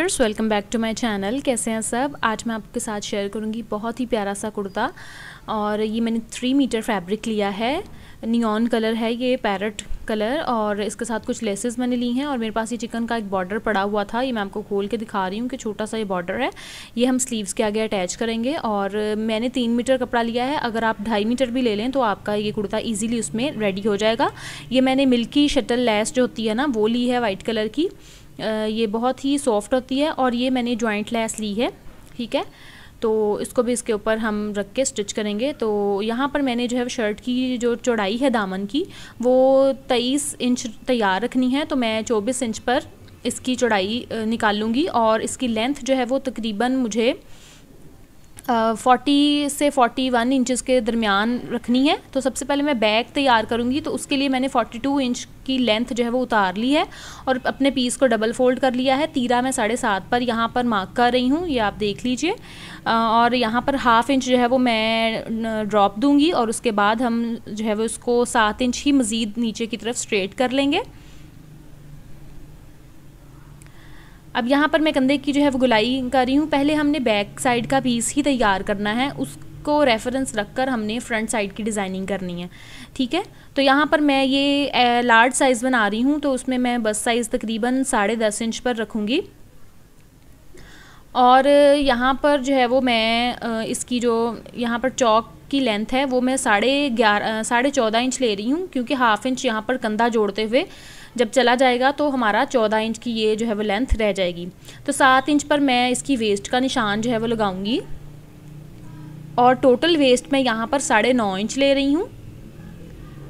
friends welcome back to my channel कैसे हैं सब आज मैं आपके साथ शेयर करूंगी बहुत ही प्यारा सा कुर्ता और ये मैंने थ्री मीटर फैब्रिक लिया है नियॉन कलर है ये पैरट कलर और इसके साथ कुछ लेसेस मैंने ली हैं और मेरे पास ये चिकन का एक बॉर्डर पड़ा हुआ था ये मैं आपको खोल के दिखा रही हूँ कि छोटा सा ये बॉर्डर है ये हम स्लीव्स के आगे अटैच करेंगे और मैंने तीन मीटर कपड़ा लिया है अगर आप ढाई मीटर भी ले लें तो आपका ये कुर्ता ईजिली उसमें रेडी हो जाएगा ये मैंने मिल्की शटल लेस जो होती है ना वो ली है वाइट कलर की ये बहुत ही सॉफ्ट होती है और ये मैंने जॉइंट लेस ली है ठीक है तो इसको भी इसके ऊपर हम रख के स्टिच करेंगे तो यहाँ पर मैंने जो है शर्ट की जो चौड़ाई है दामन की वो तेईस इंच तैयार रखनी है तो मैं चौबीस इंच पर इसकी चौड़ाई निकाल लूँगी और इसकी लेंथ जो है वो तकरीबन मुझे फोर्टी uh, से फोर्टी वन इंचज़ के दरमियान रखनी है तो सबसे पहले मैं बैग तैयार करूँगी तो उसके लिए मैंने फोर्टी टू इंच की लेंथ जो है वो उतार ली है और अपने पीस को डबल फोल्ड कर लिया है तीरा मैं साढ़े सात पर यहाँ पर मार्क कर रही हूँ ये आप देख लीजिए और यहाँ पर हाफ़ इंच जो है वो मैं ड्रॉप दूँगी और उसके बाद हम जो है वो उसको सात इंच ही मज़ीद नीचे की तरफ स्ट्रेट कर लेंगे अब यहाँ पर मैं कंधे की जो है वो गुलाई कर रही हूँ पहले हमने बैक साइड का पीस ही तैयार करना है उस को रेफरेंस रखकर हमने फ्रंट साइड की डिज़ाइनिंग करनी है ठीक है तो यहाँ पर मैं ये लार्ज साइज़ बना रही हूँ तो उसमें मैं बस साइज़ तकरीबन साढ़े दस इंच पर रखूँगी और यहाँ पर जो है वो मैं इसकी जो यहाँ पर चौक की लेंथ है वो मैं साढ़े ग्यारह साढ़े चौदह इंच ले रही हूँ क्योंकि हाफ इंच यहाँ पर कंधा जोड़ते हुए जब चला जाएगा तो हमारा चौदह इंच की ये जो है वो लेंथ रह जाएगी तो सात इंच पर मैं इसकी वेस्ट का निशान जो है वो लगाऊंगी और टोटल वेस्ट मैं यहाँ पर साढ़े नौ इंच ले रही हूँ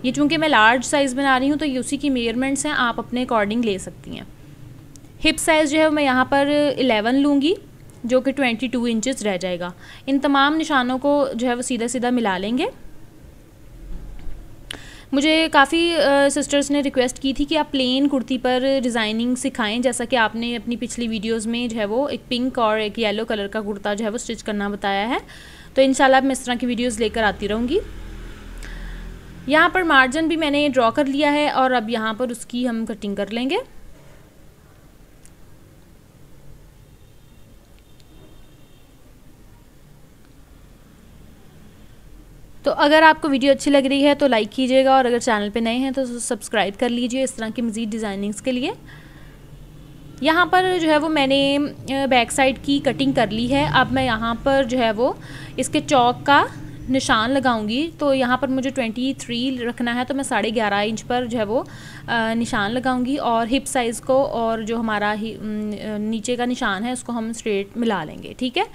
ये चूँकि मैं लार्ज साइज़ बना रही हूँ तो ये उसी की मेयरमेंट्स हैं आप अपने अकॉर्डिंग ले सकती हैं हिप साइज़ जो है मैं यहाँ पर एलेवन लूँगी जो कि ट्वेंटी टू इंचज़ रह जाएगा इन तमाम निशानों को जो है वो सीधा सीधा मिला लेंगे मुझे काफ़ी सिस्टर्स ने रिक्वेस्ट की थी कि आप प्लेन कुर्ती पर डिज़ाइनिंग सिखाएं जैसा कि आपने अपनी पिछली वीडियोस में जो है वो एक पिंक और एक येलो कलर का कुर्ता जो है वो स्टिच करना बताया है तो इन मैं इस तरह की वीडियोज़ लेकर आती रहूँगी यहाँ पर मार्जिन भी मैंने ड्रॉ कर लिया है और अब यहाँ पर उसकी हम कटिंग कर लेंगे तो अगर आपको वीडियो अच्छी लग रही है तो लाइक कीजिएगा और अगर चैनल पे नए हैं तो सब्सक्राइब कर लीजिए इस तरह की मज़ीद डिज़ाइनिंग्स के लिए यहाँ पर जो है वो मैंने बैक साइड की कटिंग कर ली है अब मैं यहाँ पर जो है वो इसके चौक का निशान लगाऊंगी तो यहाँ पर मुझे 23 रखना है तो मैं साढ़े ग्यारह इंच पर जो है वो निशान लगाऊंगी और हिप साइज़ को और जो हमारा नीचे का निशान है उसको हम स्ट्रेट मिला लेंगे ठीक है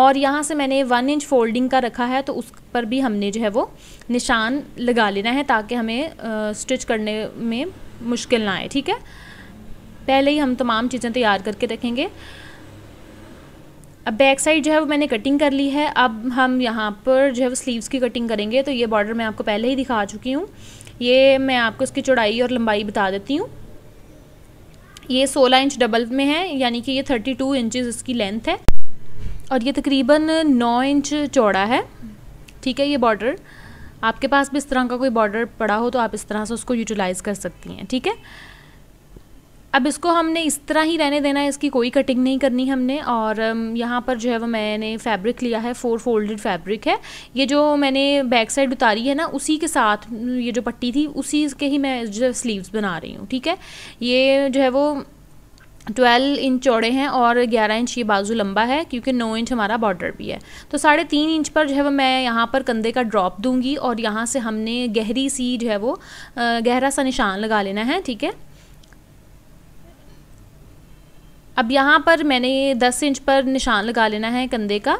और यहाँ से मैंने वन इंच फोल्डिंग का रखा है तो उस पर भी हमने जो है वो निशान लगा लेना है ताकि हमें स्टिच करने में मुश्किल ना आए ठीक है पहले ही हम तमाम चीज़ें तैयार करके रखेंगे अब बैक साइड जो है वो मैंने कटिंग कर ली है अब हम यहाँ पर जो है वो स्लीव्स की कटिंग करेंगे तो ये बॉर्डर मैं आपको पहले ही दिखा चुकी हूँ ये मैं आपको इसकी चौड़ाई और लंबाई बता देती हूँ ये 16 इंच डबल में है यानी कि ये 32 टू इसकी लेंथ है और ये तकरीबन 9 इंच चौड़ा है ठीक है ये बॉर्डर आपके पास भी इस तरह का कोई बॉर्डर पड़ा हो तो आप इस तरह से उसको यूटिलाइज़ कर सकती हैं ठीक है अब इसको हमने इस तरह ही रहने देना है इसकी कोई कटिंग नहीं करनी हमने और यहाँ पर जो है वो मैंने फैब्रिक लिया है फोर फोल्डेड फैब्रिक है ये जो मैंने बैक साइड उतारी है ना उसी के साथ ये जो पट्टी थी उसी के ही मैं जो स्लीव्स बना रही हूँ ठीक है ये जो है वो ट्वेल्व इंच चौड़े हैं और ग्यारह इंच ये बाजू लंबा है क्योंकि नौ इंच हमारा बॉर्डर भी है तो साढ़े तीन इंच पर जो है वो मैं यहाँ पर कंधे का ड्रॉप दूंगी और यहाँ से हमने गहरी सी जो है वो गहरा सा निशान लगा लेना है ठीक है अब यहाँ पर मैंने ये दस इंच पर निशान लगा लेना है कंधे का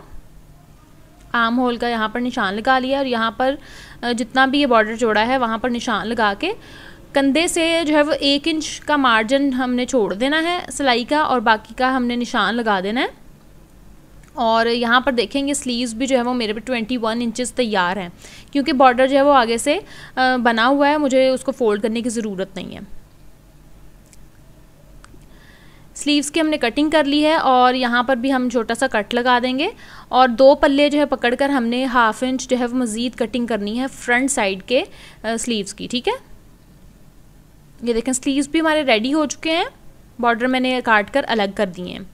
आर्म होल का यहाँ पर निशान लगा लिया और यहाँ पर जितना भी ये बॉर्डर जोड़ा है वहाँ पर निशान लगा के कंधे से जो है वो एक इंच का मार्जिन हमने छोड़ देना है सिलाई का और बाकी का हमने निशान लगा देना है और यहाँ पर देखेंगे स्लीव्स भी जो है वो मेरे पे ट्वेंटी वन इंचज़ तैयार हैं क्योंकि बॉर्डर जो है वो आगे से बना हुआ है मुझे उसको फोल्ड करने की ज़रूरत नहीं है स्लीव्स की हमने कटिंग कर ली है और यहाँ पर भी हम छोटा सा कट लगा देंगे और दो पल्ले जो है पकड़ कर हमने हाफ इंच जो है वो मज़ीद कटिंग करनी है फ्रंट साइड के स्लीव्स की ठीक है ये देखें स्लीव्स भी हमारे रेडी हो चुके हैं बॉर्डर मैंने काट कर अलग कर दिए हैं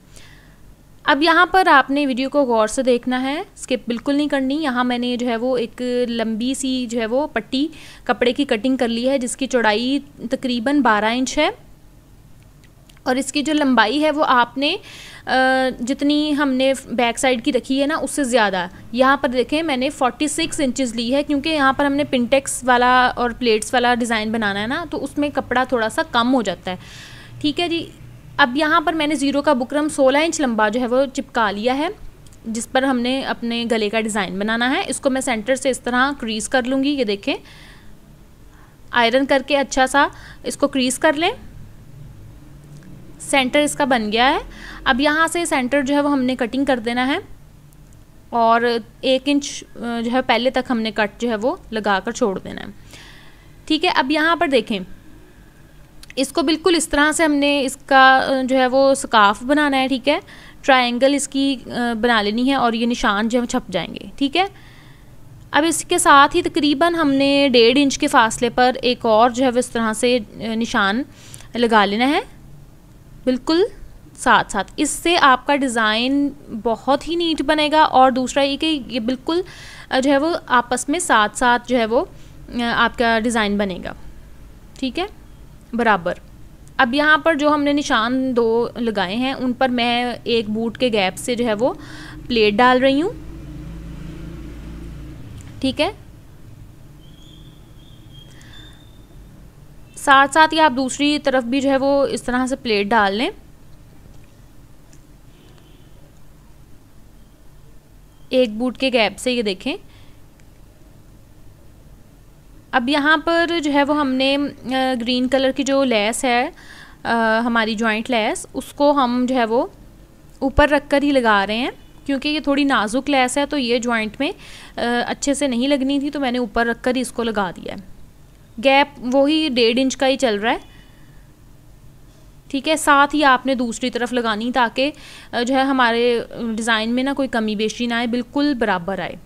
अब यहाँ पर आपने वीडियो को गौर से देखना है स्किप बिल्कुल नहीं करनी यहाँ मैंने जो है वो एक लंबी सी जो है वो पट्टी कपड़े की कटिंग कर ली है जिसकी चौड़ाई तकरीबन 12 इंच है और इसकी जो लंबाई है वो आपने जितनी हमने बैक साइड की रखी है ना उससे ज़्यादा यहाँ पर देखें मैंने 46 सिक्स इंचज़ ली है क्योंकि यहाँ पर हमने पिंटेक्स वाला और प्लेट्स वाला डिज़ाइन बनाना है ना तो उसमें कपड़ा थोड़ा सा कम हो जाता है ठीक है जी अब यहाँ पर मैंने ज़ीरो का बुकरम सोलह इंच लंबा जो है वो चिपका लिया है जिस पर हमने अपने गले का डिज़ाइन बनाना है इसको मैं सेंटर से इस तरह क्रीज़ कर लूँगी ये देखें आयरन करके अच्छा सा इसको क्रीज़ कर लें सेंटर इसका बन गया है अब यहाँ से सेंटर जो है वो हमने कटिंग कर देना है और एक इंच जो है पहले तक हमने कट जो है वो लगा कर छोड़ देना है ठीक है अब यहाँ पर देखें इसको बिल्कुल इस तरह से हमने इसका जो है वो स्काफ बनाना है ठीक है ट्रायंगल इसकी बना लेनी है और ये निशान जो है छप जाएंगे ठीक है अब इसके साथ ही तकरीबन हमने डेढ़ इंच के फासले पर एक और जो है वो इस तरह से निशान लगा लेना है बिल्कुल साथ साथ इससे आपका डिज़ाइन बहुत ही नीट बनेगा और दूसरा ये कि ये बिल्कुल जो है वो आपस में साथ साथ जो है वो आपका डिज़ाइन बनेगा ठीक है बराबर अब यहाँ पर जो हमने निशान दो लगाए हैं उन पर मैं एक बूट के गैप से जो है वो प्लेट डाल रही हूँ ठीक है साथ साथ ही आप दूसरी तरफ भी जो है वो इस तरह से प्लेट डाल लें एक बूट के गैप से ये देखें अब यहाँ पर जो है वो हमने ग्रीन कलर की जो लेस है आ, हमारी जॉइंट लेस उसको हम जो है वो ऊपर रख कर ही लगा रहे हैं क्योंकि ये थोड़ी नाजुक लेस है तो ये जॉइंट में आ, अच्छे से नहीं लगनी थी तो मैंने ऊपर रख कर ही इसको लगा दिया है गैप वही डेढ़ इंच का ही चल रहा है ठीक है साथ ही आपने दूसरी तरफ लगानी ताकि जो है हमारे डिज़ाइन में ना कोई कमी बेशी ना आए बिल्कुल बराबर आए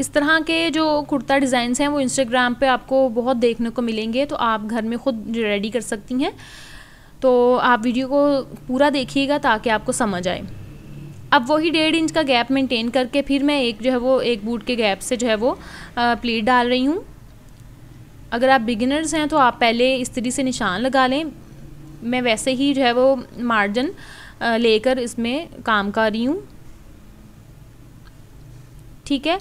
इस तरह के जो कुर्ता डिज़ाइंस हैं वो इंस्टाग्राम पे आपको बहुत देखने को मिलेंगे तो आप घर में ख़ुद रेडी कर सकती हैं तो आप वीडियो को पूरा देखिएगा ताकि आपको समझ आए अब वही डेढ़ इंच का गैप मेंटेन करके फिर मैं एक जो है वो एक बूट के गैप से जो है वो प्लीट डाल रही हूँ अगर आप बिगिनर्स हैं तो आप पहले इस तरीके से निशान लगा लें मैं वैसे ही जो है वो मार्जिन लेकर इसमें काम कर रही हूँ ठीक है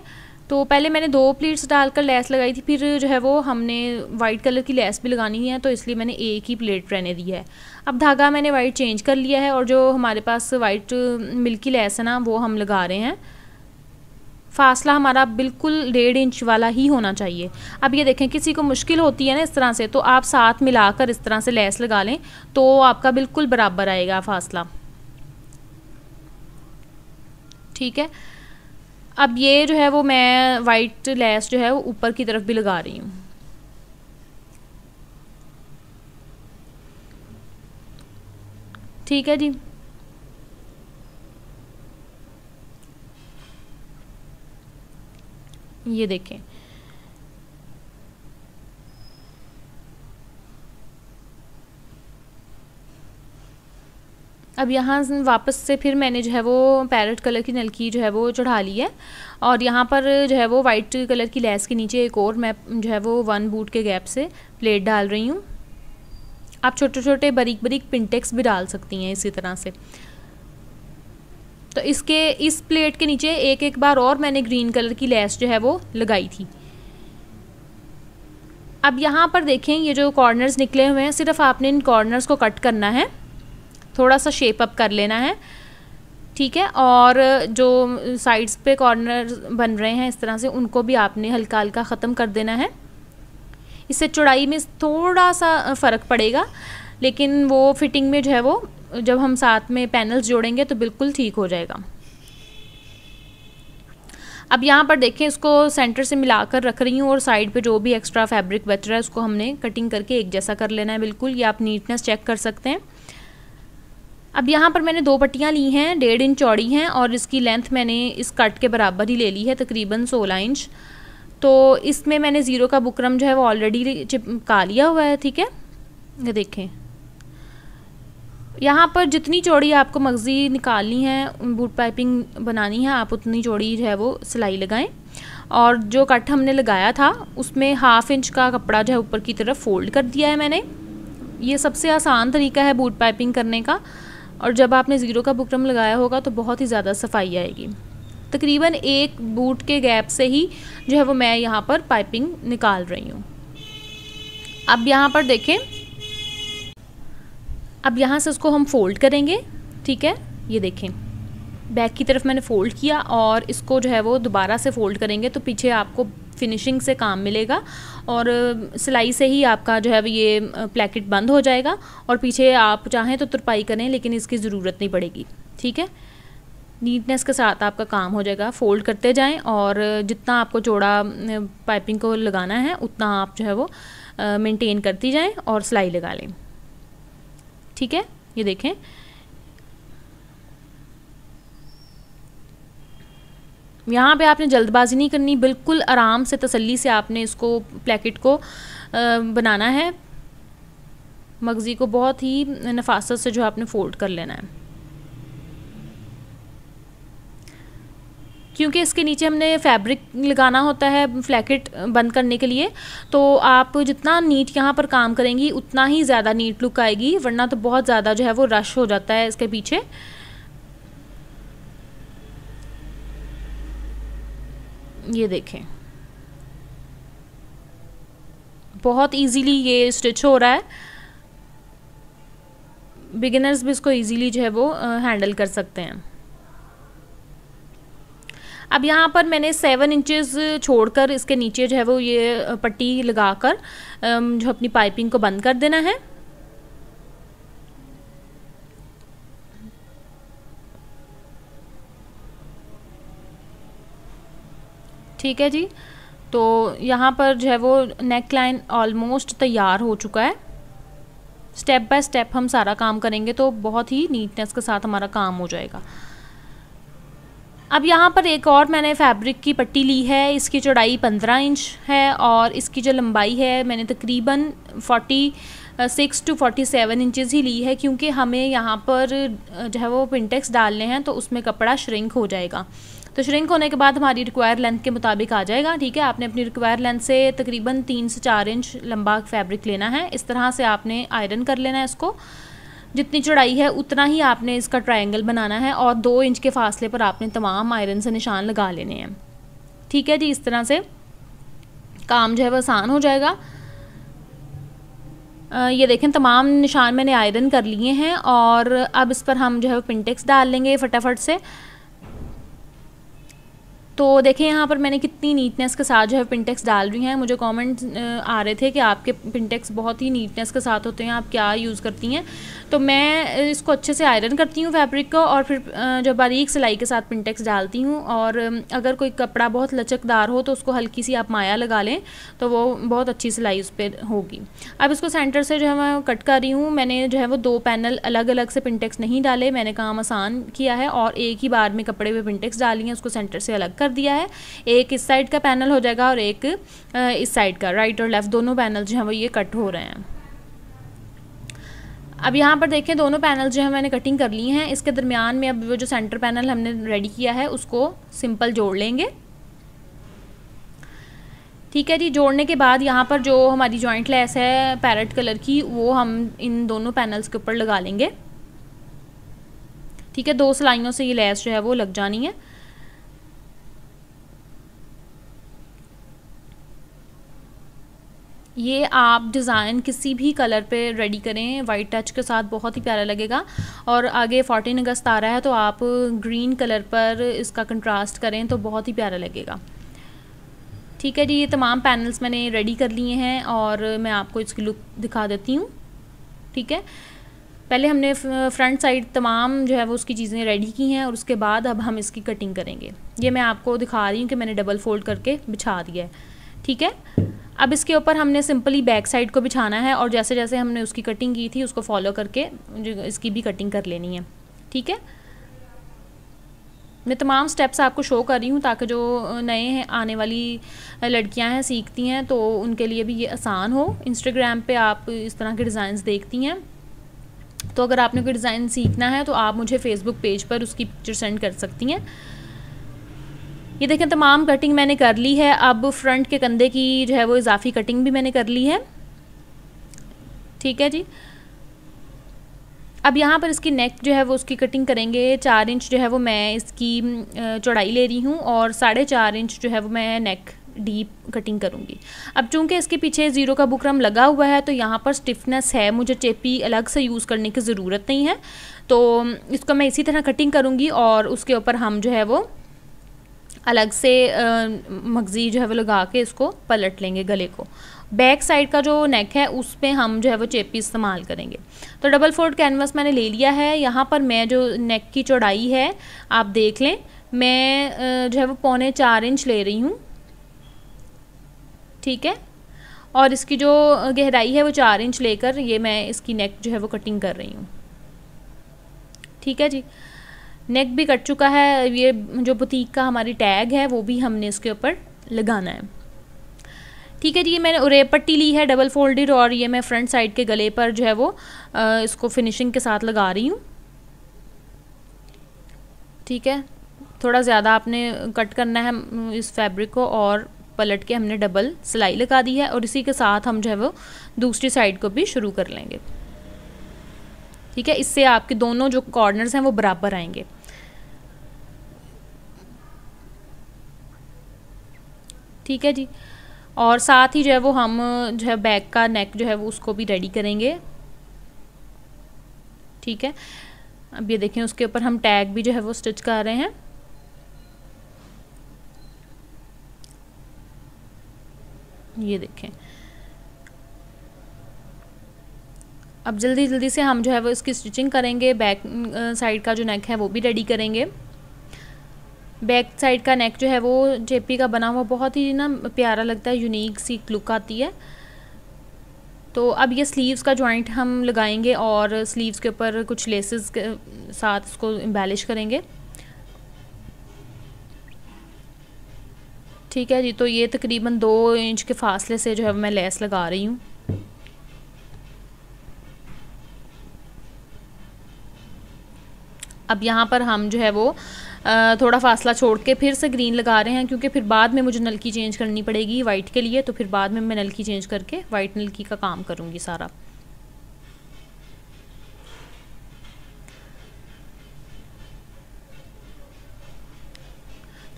तो पहले मैंने दो प्लेट्स डालकर लैस लगाई थी फिर जो है वो हमने वाइट कलर की लैस भी लगानी है तो इसलिए मैंने एक ही प्लेट रहने दी है अब धागा मैंने वाइट चेंज कर लिया है और जो हमारे पास वाइट मिल्की लैस है ना वो हम लगा रहे हैं फासला हमारा बिल्कुल डेढ़ इंच वाला ही होना चाहिए अब ये देखें किसी को मुश्किल होती है ना इस तरह से तो आप साथ मिलाकर इस तरह से लैस लगा लें तो आपका बिल्कुल बराबर आएगा फासला ठीक है अब ये जो है वो मैं वाइट लेस जो है वो ऊपर की तरफ भी लगा रही हूँ ठीक है जी ये देखें अब यहाँ वापस से फिर मैंने जो है वो पैरट कलर की नलकी जो है वो चढ़ा ली है और यहाँ पर जो है वो वाइट कलर की लैस के नीचे एक और मैं जो है वो वन बूट के गैप से प्लेट डाल रही हूँ आप छोटे छोटे बारीक बारीक पिंटेक्स भी डाल सकती हैं इसी तरह से तो इसके इस प्लेट के नीचे एक एक बार और मैंने ग्रीन कलर की लैस जो है वो लगाई थी अब यहाँ पर देखें ये जो कॉर्नर्स निकले हुए हैं सिर्फ आपने इन कॉर्नर्स को कट करना है थोड़ा सा शेप अप कर लेना है ठीक है और जो साइड्स पे कॉर्नर बन रहे हैं इस तरह से उनको भी आपने हल्का हल्का ख़त्म कर देना है इससे चौड़ाई में थोड़ा सा फ़र्क पड़ेगा लेकिन वो फिटिंग में जो है वो जब हम साथ में पैनल्स जोड़ेंगे तो बिल्कुल ठीक हो जाएगा अब यहाँ पर देखें इसको सेंटर से मिलाकर रख रही हूँ और साइड पे जो भी एक्स्ट्रा फैब्रिक बच रहा है उसको हमने कटिंग करके एक जैसा कर लेना है बिल्कुल ये आप नीटनेस चेक कर सकते हैं अब यहाँ पर मैंने दो पट्टियाँ ली हैं डेढ़ इंच चौड़ी हैं और इसकी लेंथ मैंने इस कट के बराबर ही ले ली है तकरीबन सोलह इंच तो इसमें मैंने ज़ीरो का बुकरम जो है वो ऑलरेडी चिपका लिया हुआ है ठीक है ये देखें यहाँ पर जितनी चौड़ी आपको मगज़ी निकालनी है बूट पाइपिंग बनानी है आप उतनी चौड़ी जो है वो सिलाई लगाएं और जो कट हमने लगाया था उसमें हाफ़ इंच का कपड़ा जो है ऊपर की तरफ फोल्ड कर दिया है मैंने ये सबसे आसान तरीका है बूट पाइपिंग करने का और जब आपने ज़ीरो का बुकरम लगाया होगा तो बहुत ही ज़्यादा सफाई आएगी तकरीबन एक बूट के गैप से ही जो है वो मैं यहाँ पर पाइपिंग निकाल रही हूँ अब यहाँ पर देखें अब यहाँ से उसको हम फोल्ड करेंगे ठीक है ये देखें बैक की तरफ मैंने फ़ोल्ड किया और इसको जो है वो दोबारा से फ़ोल्ड करेंगे तो पीछे आपको फिनिशिंग से काम मिलेगा और सिलाई से ही आपका जो है ये प्लेकेट बंद हो जाएगा और पीछे आप चाहें तो तुरपाई करें लेकिन इसकी ज़रूरत नहीं पड़ेगी ठीक है नीटनेस के साथ आपका काम हो जाएगा फोल्ड करते जाएं और जितना आपको चौड़ा पाइपिंग को लगाना है उतना आप जो है वो मेंटेन करती जाएं और सिलाई लगा लें ठीक है ये देखें यहाँ पे आपने जल्दबाजी नहीं करनी बिल्कुल आराम से तसल्ली से आपने इसको प्लेकेट को आ, बनाना है मगज़ी को बहुत ही नफासत से जो आपने फोल्ड कर लेना है क्योंकि इसके नीचे हमने फैब्रिक लगाना होता है फ्लैकेट बंद करने के लिए तो आप जितना नीट यहाँ पर काम करेंगी उतना ही ज़्यादा नीट लुक आएगी वरना तो बहुत ज़्यादा जो है वो रश हो जाता है इसके पीछे ये देखें बहुत इजीली ये स्टिच हो रहा है बिगिनर्स भी इसको इजीली जो है वो हैंडल कर सकते हैं अब यहाँ पर मैंने सेवन इंचेस छोड़कर इसके नीचे जो है वो ये पट्टी लगाकर जो अपनी पाइपिंग को बंद कर देना है ठीक है जी तो यहाँ पर जो है वो नेक लाइन ऑलमोस्ट तैयार हो चुका है स्टेप बाय स्टेप हम सारा काम करेंगे तो बहुत ही नीटनेस के साथ हमारा काम हो जाएगा अब यहाँ पर एक और मैंने फैब्रिक की पट्टी ली है इसकी चौड़ाई पंद्रह इंच है और इसकी जो लंबाई है मैंने तकरीबन forty six to forty seven inches ही ली है क्योंकि हमें यहाँ पर जो है वो पिंटेक्स डालने हैं तो उसमें कपड़ा श्रिंक हो जाएगा तो श्रिंक होने के बाद हमारी रिक्वायर लेंथ के मुताबिक आ जाएगा ठीक है आपने अपनी रिक्वायर लेंथ से तकरीबन तीन से चार इंच लंबा फैब्रिक लेना है इस तरह से आपने आयरन कर लेना है इसको जितनी चौड़ाई है उतना ही आपने इसका ट्रायंगल बनाना है और दो इंच के फासले पर आपने तमाम आयरन से निशान लगा लेने हैं ठीक है जी इस तरह से काम जो है वह आसान हो जाएगा ये देखें तमाम निशान मैंने आयरन कर लिए हैं और अब इस पर हम जो है पिंटेक्स डाल लेंगे फटाफट से तो देखें यहाँ पर मैंने कितनी नीटनेस के साथ जो है पिनटेक्स डाल रही हैं मुझे कमेंट आ रहे थे कि आपके पिनटेक्स बहुत ही नीटनेस के साथ होते हैं आप क्या यूज़ करती हैं तो मैं इसको अच्छे से आयरन करती हूँ फैब्रिक को और फिर जो बारीक सिलाई के साथ पिनटेक्स डालती हूँ और अगर कोई कपड़ा बहुत लचकदार हो तो उसको हल्की सी आप माया लगा लें तो वो बहुत अच्छी सिलाई उस पर होगी अब इसको सेंटर से जो है मैं कट कर रही हूँ मैंने जो है वो दो पैनल अलग अलग से पिनटेक्स नहीं डाले मैंने काम आसान किया है और एक ही बार में कपड़े पर पिनटेक्स डाली हैं उसको सेंटर से अलग कर कर दिया है एक इस साइड का पैनल हो जाएगा और एक इस साइड का राइट और लेफ़्ट दोनों पैनल जो हैं वो ये कट हो रहे हैं अब यहाँ पर देखें दोनों पैनल जो है मैंने कटिंग कर ली हैं इसके दरमियान में अब वो जो सेंटर पैनल हमने रेडी किया है उसको सिंपल जोड़ लेंगे ठीक है जी जोड़ने के बाद यहाँ पर जो हमारी जॉइंट लेस है पैरट कलर की वो हम इन दोनों पैनल्स के ऊपर लगा लेंगे ठीक है दो सिलाइयों से ये लेस जो है वो लग जानी है ये आप डिज़ाइन किसी भी कलर पे रेडी करें वाइट टच के साथ बहुत ही प्यारा लगेगा और आगे फोर्टीन अगस्त आ रहा है तो आप ग्रीन कलर पर इसका कंट्रास्ट करें तो बहुत ही प्यारा लगेगा ठीक है जी ये तमाम पैनल्स मैंने रेडी कर लिए हैं और मैं आपको इसकी लुक दिखा देती हूँ ठीक है पहले हमने फ्रंट साइड तमाम जो है वो उसकी चीज़ें रेडी की हैं और उसके बाद अब हम इसकी कटिंग करेंगे ये मैं आपको दिखा रही हूँ कि मैंने डबल फोल्ड करके बिछा दिया है ठीक है अब इसके ऊपर हमने सिंपली बैक साइड को बिछाना है और जैसे जैसे हमने उसकी कटिंग की थी उसको फॉलो करके इसकी भी कटिंग कर लेनी है ठीक है मैं तमाम स्टेप्स आपको शो कर रही हूँ ताकि जो नए हैं आने वाली लड़कियाँ हैं सीखती हैं तो उनके लिए भी ये आसान हो इंस्टाग्राम पे आप इस तरह के डिज़ाइंस देखती हैं तो अगर आपने कोई डिज़ाइन सीखना है तो आप मुझे फेसबुक पेज पर उसकी पिक्चर सेंड कर सकती हैं ये देखें तमाम कटिंग मैंने कर ली है अब फ्रंट के कंधे की जो है वो इजाफी कटिंग भी मैंने कर ली है ठीक है जी अब यहाँ पर इसकी नेक जो है वो उसकी कटिंग करेंगे चार इंच जो है वो मैं इसकी चौड़ाई ले रही हूँ और साढ़े चार इंच जो है वो मैं नेक डीप कटिंग करूँगी अब चूंकि इसके पीछे ज़ीरो का बुकरम लगा हुआ है तो यहाँ पर स्टिफनेस है मुझे चेपी अलग से यूज़ करने की ज़रूरत नहीं है तो इसको मैं इसी तरह कटिंग करूँगी और उसके ऊपर हम जो है वो अलग से मगज़ी जो है वो लगा के इसको पलट लेंगे गले को बैक साइड का जो नेक है उस पर हम जो है वो चेपी इस्तेमाल करेंगे तो डबल फोर्ड कैनवास मैंने ले लिया है यहाँ पर मैं जो नेक की चौड़ाई है आप देख लें मैं जो है वो पौने चार इंच ले रही हूँ ठीक है और इसकी जो गहराई है वो चार इंच लेकर ये मैं इसकी नेक जो है वो कटिंग कर रही हूँ ठीक है जी नेक भी कट चुका है ये जो बुटीक का हमारी टैग है वो भी हमने इसके ऊपर लगाना है ठीक है जी ये मैंने उरे पट्टी ली है डबल फोल्डेड और ये मैं फ्रंट साइड के गले पर जो है वो आ, इसको फिनिशिंग के साथ लगा रही हूँ ठीक है थोड़ा ज़्यादा आपने कट करना है इस फैब्रिक को और पलट के हमने डबल सिलाई लगा दी है और इसी के साथ हम जो है वो दूसरी साइड को भी शुरू कर लेंगे ठीक है इससे आपके दोनों जो कॉर्नर्स हैं वो बराबर आएंगे ठीक है जी और साथ ही जो है वो हम जो है बैक का नेक जो है वो उसको भी रेडी करेंगे ठीक है अब ये देखें उसके ऊपर हम टैग भी जो है वो स्टिच कर रहे हैं ये देखें अब जल्दी जल्दी से हम जो है वो इसकी स्टिचिंग करेंगे बैक साइड का जो नेक है वो भी रेडी करेंगे बैक साइड का नेक जो है वो जेपी का बना हुआ बहुत ही ना प्यारा लगता है यूनिक सी लुक आती है तो अब ये स्लीव्स का जॉइंट हम लगाएंगे और स्लीव्स के ऊपर कुछ लेसेस के साथ इसको एम्बेलिश करेंगे ठीक है जी तो ये तकरीबन दो इंच के फासले से जो है मैं लेस लगा रही हूँ अब यहाँ पर हम जो है वो थोड़ा फासला छोड़ के फिर से ग्रीन लगा रहे हैं क्योंकि फिर बाद में मुझे नलकी चेंज करनी पड़ेगी वाइट के लिए तो फिर बाद में मैं नलकी चेंज करके वाइट नलकी का काम करूँगी सारा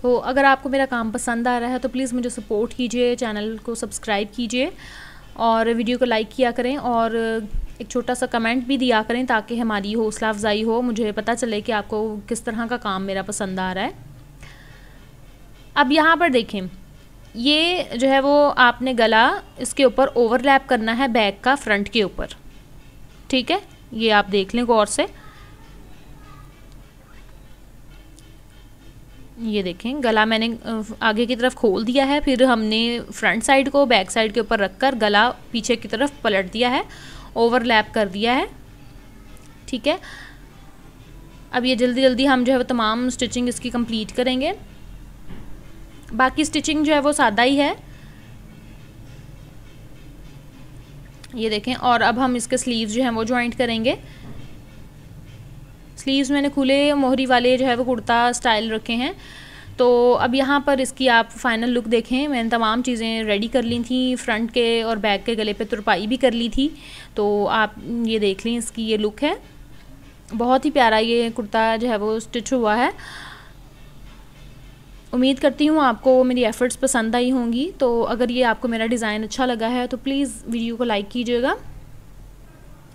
तो अगर आपको मेरा काम पसंद आ रहा है तो प्लीज़ मुझे सपोर्ट कीजिए चैनल को सब्सक्राइब कीजिए और वीडियो को लाइक किया करें और एक छोटा सा कमेंट भी दिया करें ताकि हमारी हौसला अफजाई हो मुझे पता चले कि आपको किस तरह का काम मेरा पसंद आ रहा है अब यहाँ पर देखें ये जो है वो आपने गला इसके ऊपर ओवरलैप करना है बैक का फ्रंट के ऊपर ठीक है ये आप देख लें गौर से ये देखें गला मैंने आगे की तरफ खोल दिया है फिर हमने फ्रंट साइड को बैक साइड के ऊपर रखकर गला पीछे की तरफ पलट दिया है ओवरलैप कर दिया है ठीक है अब ये जल्दी जल्दी हम जो है वो तमाम स्टिचिंग इसकी कंप्लीट करेंगे बाकी स्टिचिंग जो है वो सादा ही है ये देखें और अब हम इसके स्लीव्स जो हैं वो ज्वाइंट करेंगे स्लीव्स मैंने खुले मोहरी वाले जो है वो कुर्ता स्टाइल रखे हैं तो अब यहाँ पर इसकी आप फाइनल लुक देखें मैंने तमाम चीज़ें रेडी कर ली थी फ्रंट के और बैक के गले पे तुरपाई भी कर ली थी तो आप ये देख लें इसकी ये लुक है बहुत ही प्यारा ये कुर्ता जो है वो स्टिच हुआ है उम्मीद करती हूँ आपको मेरी एफ़र्ट्स पसंद आई होंगी तो अगर ये आपको मेरा डिज़ाइन अच्छा लगा है तो प्लीज़ वीडियो को लाइक कीजिएगा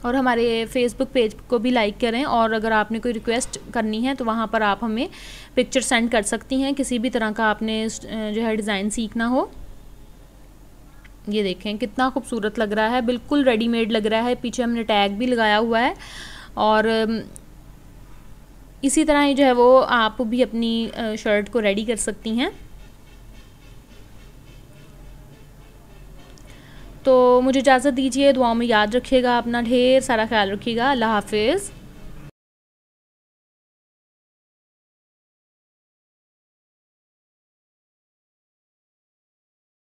और हमारे फेसबुक पेज को भी लाइक करें और अगर आपने कोई रिक्वेस्ट करनी है तो वहाँ पर आप हमें पिक्चर सेंड कर सकती हैं किसी भी तरह का आपने जो है डिज़ाइन सीखना हो ये देखें कितना खूबसूरत लग रहा है बिल्कुल रेडीमेड लग रहा है पीछे हमने टैग भी लगाया हुआ है और इसी तरह ही जो है वो आप भी अपनी शर्ट को रेडी कर सकती हैं तो मुझे इजाज़त दीजिए दुआ में याद रखिएगा अपना ढेर सारा ख्याल रखिएगा अल्लाह हाफिज़